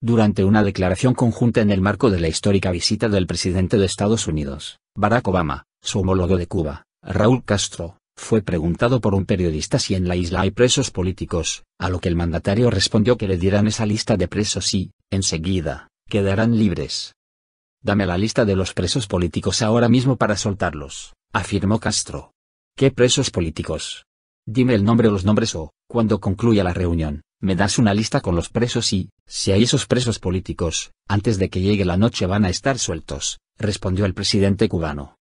durante una declaración conjunta en el marco de la histórica visita del presidente de Estados Unidos, Barack Obama, su homólogo de Cuba, Raúl Castro, fue preguntado por un periodista si en la isla hay presos políticos, a lo que el mandatario respondió que le dieran esa lista de presos y, enseguida, quedarán libres. Dame la lista de los presos políticos ahora mismo para soltarlos, afirmó Castro. ¿Qué presos políticos? Dime el nombre o los nombres o, cuando concluya la reunión, me das una lista con los presos y, si hay esos presos políticos, antes de que llegue la noche van a estar sueltos, respondió el presidente cubano.